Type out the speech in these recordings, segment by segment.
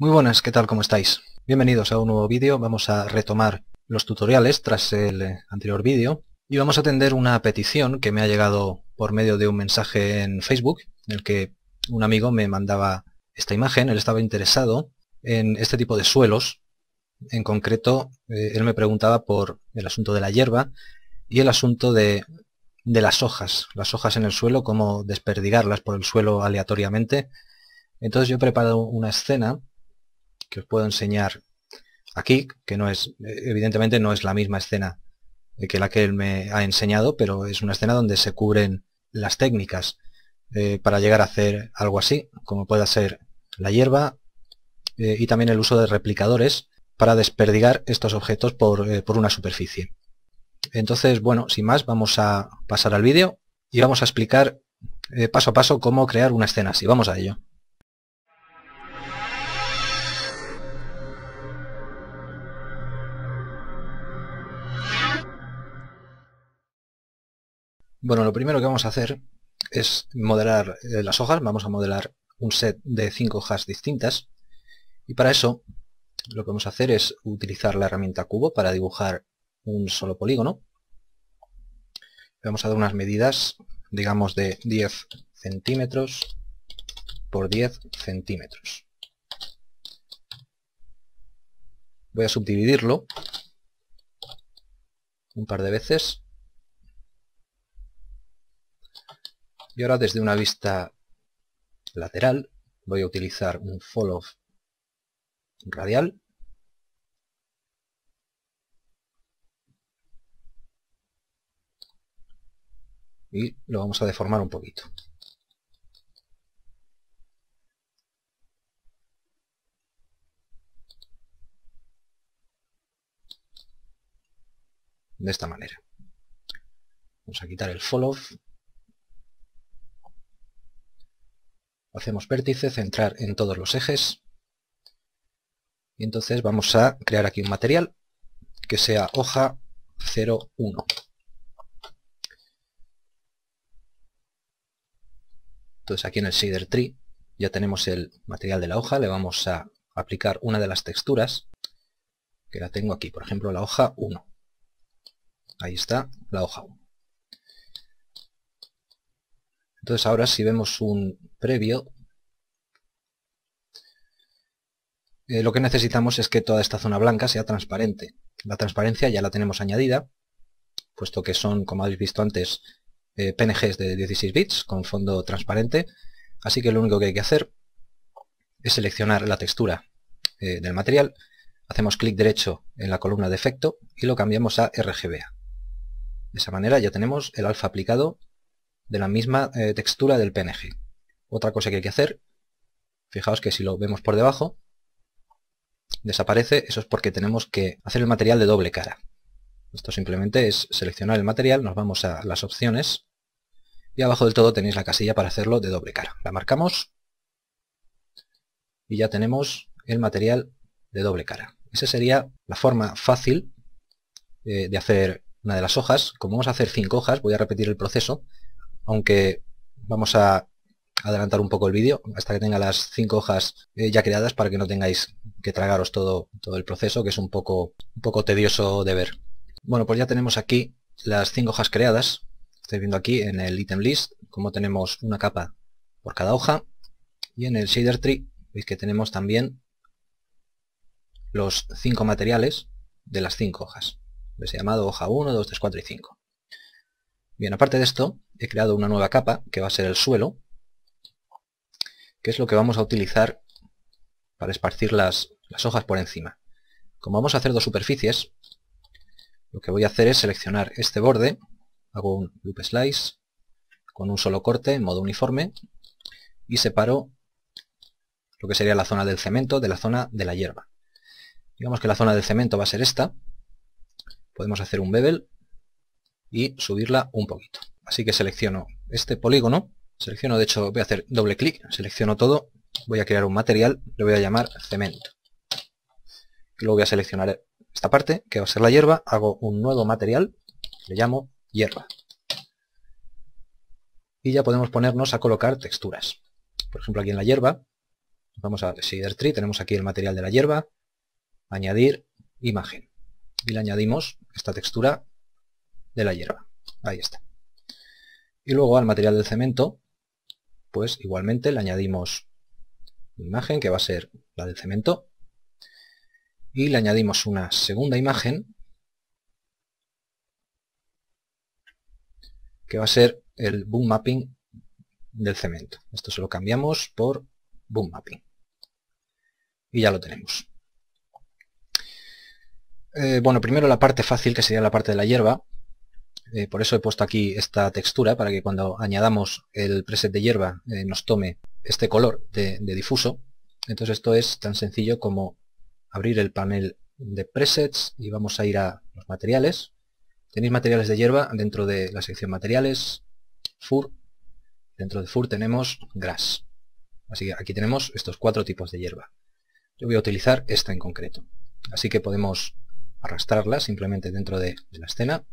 Muy buenas, ¿qué tal? ¿Cómo estáis? Bienvenidos a un nuevo vídeo, vamos a retomar los tutoriales tras el eh, anterior vídeo y vamos a atender una petición que me ha llegado por medio de un mensaje en Facebook en el que un amigo me mandaba esta imagen, él estaba interesado en este tipo de suelos, en concreto eh, él me preguntaba por el asunto de la hierba y el asunto de, las hojas, las hojas en el suelo, cómo desperdigarlas por el suelo aleatoriamente. Entonces yo he preparado una escena que os puedo enseñar aquí, que no es, evidentemente no es la misma escena que la que él me ha enseñado, pero es una escena donde se cubren las técnicas eh, para llegar a hacer algo así, como pueda ser la hierba eh, y también el uso de replicadores para desperdigar estos objetos por, eh, por una superficie. Entonces, bueno, sin más, vamos a pasar al vídeo y vamos a explicar paso a paso cómo crear una escena así. Vamos a ello. Bueno, lo primero que vamos a hacer es modelar eh, las hojas. Vamos a modelar un set de cinco hojas distintas. Y para eso lo que vamos a hacer es utilizar la herramienta cubo para dibujar un solo polígono. Vamos a dar unas medidas, digamos, de 10 centímetros por 10 centímetros. Voy a subdividirlo un par de veces Y ahora desde una vista lateral voy a utilizar un follow radial. Y lo vamos a deformar un poquito. De esta manera. Vamos a quitar el follow Hacemos vértice, centrar en todos los ejes. Y entonces vamos a crear aquí un material que sea hoja 01. Entonces aquí en el shader tree ya tenemos el material de la hoja, le vamos a aplicar una de las texturas que la tengo aquí, por ejemplo la hoja 1. Ahí está la hoja 1. Entonces ahora si vemos un previo, eh, lo que necesitamos es que toda esta zona blanca sea transparente. La transparencia ya la tenemos añadida, puesto que son, como habéis visto antes, eh, PNGs de 16 bits con fondo transparente, así que lo único que hay que hacer es seleccionar la textura eh, del material, hacemos clic derecho en la columna de efecto y lo cambiamos a RGBA. De esa manera ya tenemos el alfa aplicado de la misma eh, textura del PNG. Otra cosa que hay que hacer, fijaos que si lo vemos por debajo, desaparece, eso es porque tenemos que hacer el material de doble cara. Esto simplemente es seleccionar el material, nos vamos a las opciones y abajo del todo tenéis la casilla para hacerlo de doble cara. La marcamos y ya tenemos el material de doble cara. Esa sería la forma fácil eh, de hacer una de las hojas. Como vamos a hacer cinco hojas, voy a repetir el proceso aunque vamos a adelantar un poco el vídeo hasta que tenga las cinco hojas eh, ya creadas para que no tengáis que tragaros todo, todo el proceso, que es un poco, un poco tedioso de ver. Bueno, pues ya tenemos aquí las cinco hojas creadas. Estoy viendo aquí en el item list como tenemos una capa por cada hoja. Y en el shader tree veis que tenemos también los cinco materiales de las cinco hojas. Les he llamado hoja 1, 2, 3, 4 y 5. Bien, aparte de esto, he creado una nueva capa que va a ser el suelo, que es lo que vamos a utilizar para esparcir las, las hojas por encima. Como vamos a hacer dos superficies, lo que voy a hacer es seleccionar este borde, hago un loop slice, con un solo corte en modo uniforme, y separo lo que sería la zona del cemento de la zona de la hierba. Digamos que la zona del cemento va a ser esta. Podemos hacer un bevel y subirla un poquito. Así que selecciono este polígono, selecciono, de hecho voy a hacer doble clic, selecciono todo, voy a crear un material, le voy a llamar cemento. Y luego voy a seleccionar esta parte, que va a ser la hierba, hago un nuevo material, le llamo hierba. Y ya podemos ponernos a colocar texturas. Por ejemplo, aquí en la hierba, vamos a Decider Tree, tenemos aquí el material de la hierba, añadir imagen. Y le añadimos esta textura de la hierba. Ahí está. Y luego al material del cemento, pues igualmente le añadimos una imagen que va a ser la del cemento. Y le añadimos una segunda imagen que va a ser el boom mapping del cemento. Esto se lo cambiamos por boom mapping. Y ya lo tenemos. Eh, bueno, primero la parte fácil, que sería la parte de la hierba, eh, por eso he puesto aquí esta textura para que cuando añadamos el preset de hierba eh, nos tome este color de, difuso. Entonces esto es tan sencillo como abrir el panel de presets y vamos a ir a los materiales. Tenéis materiales de hierba dentro de la sección materiales, fur, dentro de fur tenemos grass. Así que aquí tenemos estos cuatro tipos de hierba. Yo voy a utilizar esta en concreto. Así que podemos arrastrarla simplemente dentro de la escena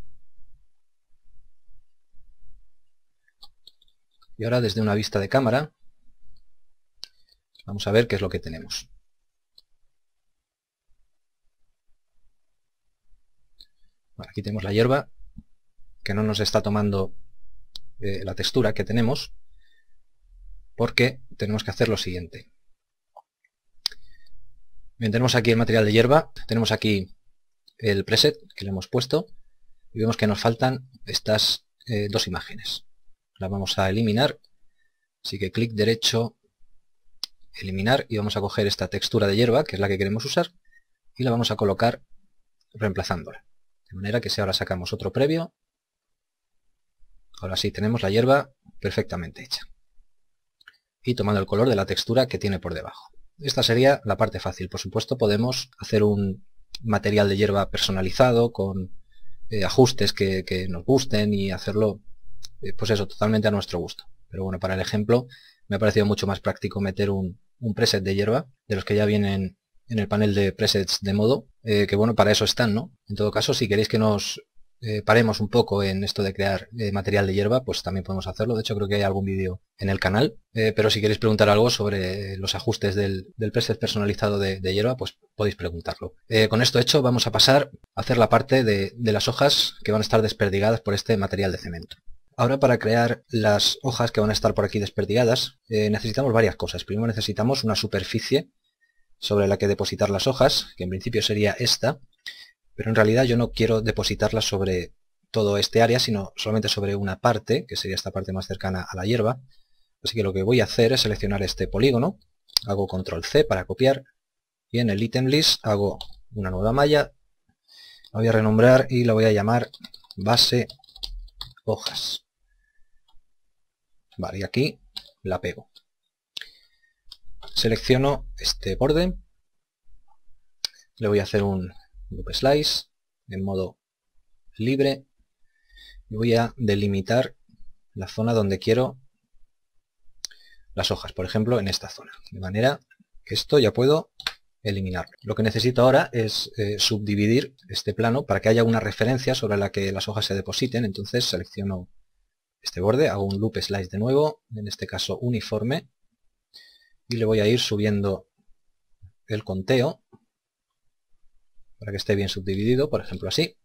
Y ahora desde una vista de cámara, vamos a ver qué es lo que tenemos. aquí tenemos la hierba, que no nos está tomando eh, la textura que tenemos, porque tenemos que hacer lo siguiente. tenemos aquí el material de hierba, tenemos aquí el preset que le hemos puesto, y vemos que nos faltan estas eh, dos imágenes la vamos a eliminar así que clic derecho eliminar y vamos a coger esta textura de hierba que es la que queremos usar y la vamos a colocar reemplazándola de manera que si ahora sacamos otro previo ahora sí tenemos la hierba perfectamente hecha y tomando el color de la textura que tiene por debajo esta sería la parte fácil por supuesto podemos hacer un material de hierba personalizado con eh, ajustes que nos gusten y hacerlo eh, pues eso, totalmente a nuestro gusto. Pero bueno, para el ejemplo me ha parecido mucho más práctico meter un, preset de hierba, de los que ya vienen en el panel de presets de modo, eh, que bueno, para eso están, ¿no? En todo caso, si queréis que nos eh, paremos un poco en esto de crear material de hierba, pues también podemos hacerlo. De hecho, creo que hay algún vídeo en el canal. pero si queréis preguntar algo sobre los ajustes del, preset personalizado de, hierba, pues podéis preguntarlo. con esto hecho, vamos a pasar a hacer la parte de las hojas que van a estar desperdigadas por este material de cemento. Ahora para crear las hojas que van a estar por aquí desperdigadas, eh, necesitamos varias cosas. Primero necesitamos una superficie sobre la que depositar las hojas, que en principio sería esta, pero en realidad yo no quiero depositarlas sobre todo este área, sino solamente sobre una parte, que sería esta parte más cercana a la hierba. Así que lo que voy a hacer es seleccionar este polígono, hago control C para copiar, y en el item list hago una nueva malla, la voy a renombrar y la voy a llamar base hojas. Vale, y aquí la pego. Selecciono este borde. Le voy a hacer un loop slice en modo libre. Y voy a delimitar la zona donde quiero las hojas, por ejemplo, en esta zona. De manera que esto ya puedo eliminarlo. Lo que necesito ahora es eh, subdividir este plano para que haya una referencia sobre la que las hojas se depositen. Entonces selecciono este borde, hago un loop slice de nuevo, en este caso uniforme, y le voy a ir subiendo el conteo para que esté bien subdividido, por ejemplo así.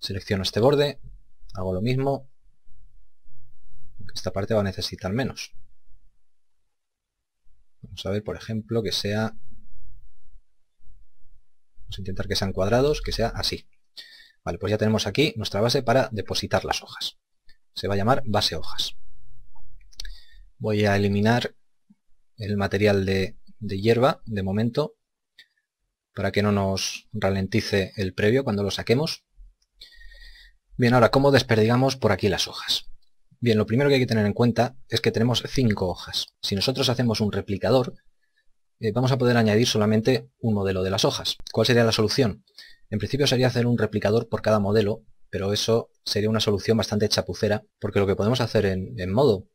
Selecciono este borde, hago lo mismo, esta parte va a necesitar menos. Vamos a ver, por ejemplo, que sea... Vamos a intentar que sean cuadrados, que sea así. Vale, pues ya tenemos aquí nuestra base para depositar las hojas se va a llamar base hojas. Voy a eliminar el material de, hierba de momento para que no nos ralentice el previo cuando lo saquemos. Bien, ahora, ¿cómo desperdigamos por aquí las hojas? Bien, lo primero que hay que tener en cuenta es que tenemos cinco hojas. Si nosotros hacemos un replicador, eh, vamos a poder añadir solamente un modelo de las hojas. ¿Cuál sería la solución? En principio sería hacer un replicador por cada modelo pero eso sería una solución bastante chapucera, porque lo que podemos hacer en, modo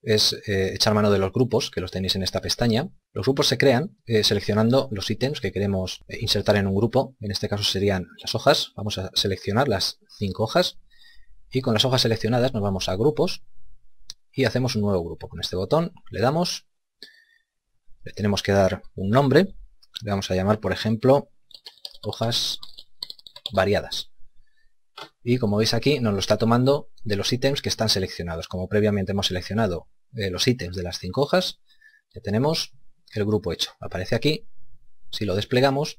es eh, echar mano de los grupos, que los tenéis en esta pestaña. Los grupos se crean eh, seleccionando los ítems que queremos eh, insertar en un grupo, en este caso serían las hojas, vamos a seleccionar las cinco hojas, y con las hojas seleccionadas nos vamos a grupos, y hacemos un nuevo grupo. Con este botón le damos, le tenemos que dar un nombre, le vamos a llamar por ejemplo hojas variadas y como veis aquí nos lo está tomando de los ítems que están seleccionados. Como previamente hemos seleccionado eh, los ítems de las cinco hojas, ya tenemos el grupo hecho. Aparece aquí, si lo desplegamos,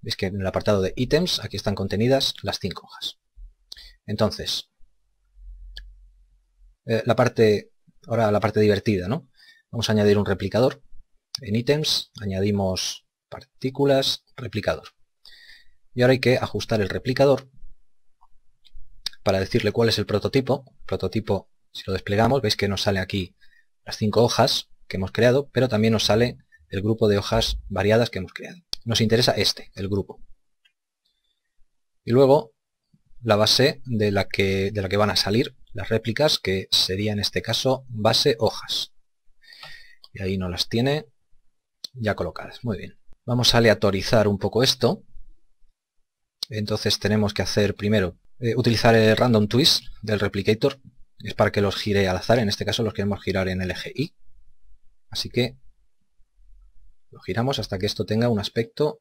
veis que en el apartado de ítems aquí están contenidas las cinco hojas. Entonces, eh, la parte, ahora la parte divertida, ¿no? Vamos a añadir un replicador. En ítems añadimos partículas, replicador. Y ahora hay que ajustar el replicador para decirle cuál es el prototipo. Prototipo, si lo desplegamos, veis que nos sale aquí las cinco hojas que hemos creado, pero también nos sale el grupo de hojas variadas que hemos creado. Nos interesa este, el grupo. Y luego la base de la que, de la que van a salir las réplicas, que sería en este caso base hojas. Y ahí no las tiene ya colocadas. Muy bien. Vamos a aleatorizar un poco esto. Entonces tenemos que hacer primero eh, utilizar el random twist del replicator. Es para que los gire al azar. En este caso los queremos girar en el eje Y. Así que lo giramos hasta que esto tenga un aspecto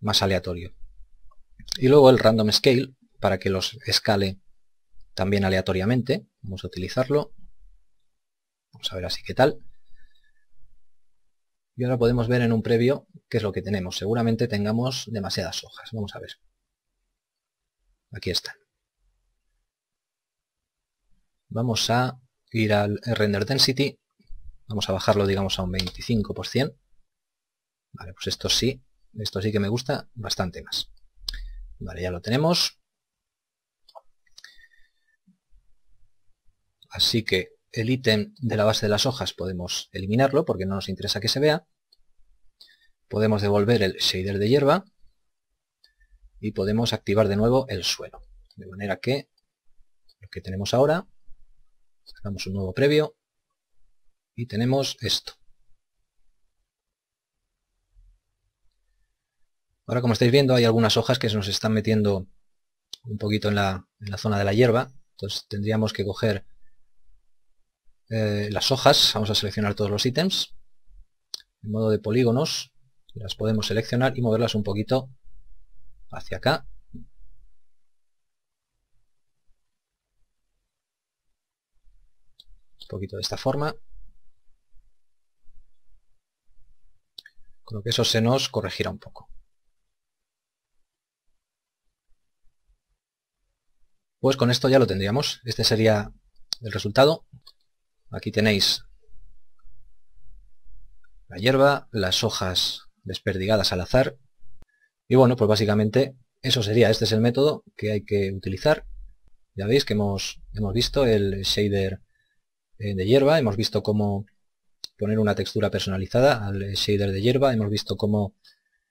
más aleatorio. Y luego el random scale para que los escale también aleatoriamente. Vamos a utilizarlo. Vamos a ver así qué tal. Y ahora podemos ver en un previo qué es lo que tenemos. Seguramente tengamos demasiadas hojas. Vamos a ver. Aquí está. Vamos a ir al render density. Vamos a bajarlo, digamos, a un 25%. Vale, pues esto sí, esto sí que me gusta bastante más. Vale, ya lo tenemos. Así que el ítem de la base de las hojas podemos eliminarlo porque no nos interesa que se vea. Podemos devolver el shader de hierba y podemos activar de nuevo el suelo. De manera que lo que tenemos ahora, sacamos un nuevo previo y tenemos esto. Ahora como estáis viendo hay algunas hojas que se nos están metiendo un poquito en la, zona de la hierba. Entonces tendríamos que coger eh, las hojas, vamos a seleccionar todos los ítems, en modo de polígonos, las podemos seleccionar y moverlas un poquito hacia acá. Un poquito de esta forma. Con lo que eso se nos corregirá un poco. Pues con esto ya lo tendríamos. Este sería el resultado. Aquí tenéis la hierba, las hojas desperdigadas al azar y bueno, pues básicamente eso sería, este es el método que hay que utilizar. Ya veis que hemos, visto el shader eh, de hierba, hemos visto cómo poner una textura personalizada al shader de hierba, hemos visto cómo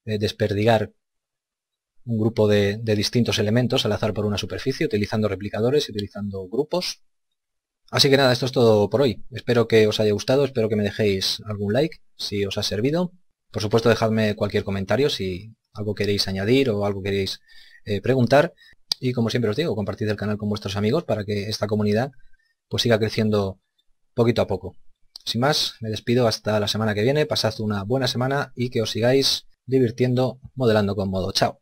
eh, desperdigar un grupo de, de, distintos elementos al azar por una superficie, utilizando replicadores y utilizando grupos. Así que nada, esto es todo por hoy. Espero que os haya gustado, espero que me dejéis algún like si os ha servido. Por supuesto, dejadme cualquier comentario si, algo queréis añadir o algo queréis eh, preguntar. Y como siempre os digo, compartid el canal con vuestros amigos para que esta comunidad pues siga creciendo poquito a poco. Sin más, me despido hasta la semana que viene, pasad una buena semana y que os sigáis divirtiendo modelando con modo. Chao.